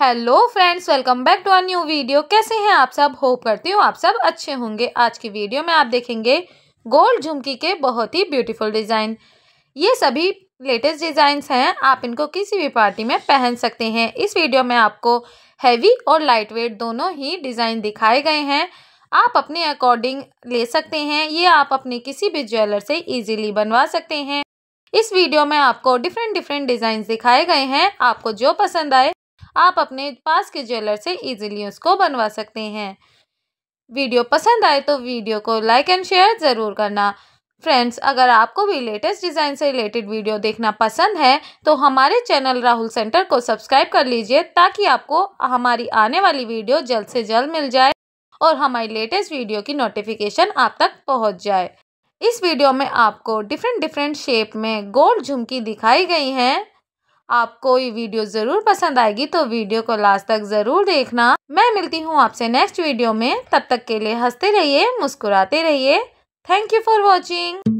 hello friends welcome back to our new video कैसे हैं आप सब होप करती हूँ आप सब अच्छे होंगे आज की वीडियो में आप देखेंगे गोल्ड झुमकी के बहुत ही ब्यूटीफुल डिज़ाइन ये सभी लेटेस्ट डिज़ाइंस हैं आप इनको किसी भी पार्टी में पहन सकते हैं इस वीडियो में आपको हैवी और लाइट वेट दोनों ही डिज़ाइन दिखाए गए हैं आप अपने अकॉर्डिंग ले सकते हैं ये आप अपने किसी भी ज्वेलर से ईजिली बनवा सकते हैं इस वीडियो में आपको डिफरेंट डिफरेंट डिज़ाइंस दिखाए गए हैं आपको जो पसंद आए आप अपने पास के ज्वेलर से इजीली उसको बनवा सकते हैं वीडियो पसंद आए तो वीडियो को लाइक एंड शेयर ज़रूर करना फ्रेंड्स अगर आपको भी लेटेस्ट डिज़ाइन से रिलेटेड वीडियो देखना पसंद है तो हमारे चैनल राहुल सेंटर को सब्सक्राइब कर लीजिए ताकि आपको हमारी आने वाली वीडियो जल्द से जल्द मिल जाए और हमारी लेटेस्ट वीडियो की नोटिफिकेशन आप तक पहुंच जाए इस वीडियो में आपको डिफरेंट डिफरेंट शेप में गोल्ड झुमकी दिखाई गई हैं आपको ये वीडियो ज़रूर पसंद आएगी तो वीडियो को लास्ट तक ज़रूर देखना मैं मिलती हूँ आपसे नेक्स्ट वीडियो में तब तक के लिए हंसते रहिए मुस्कुराते रहिए थैंक यू फॉर वॉचिंग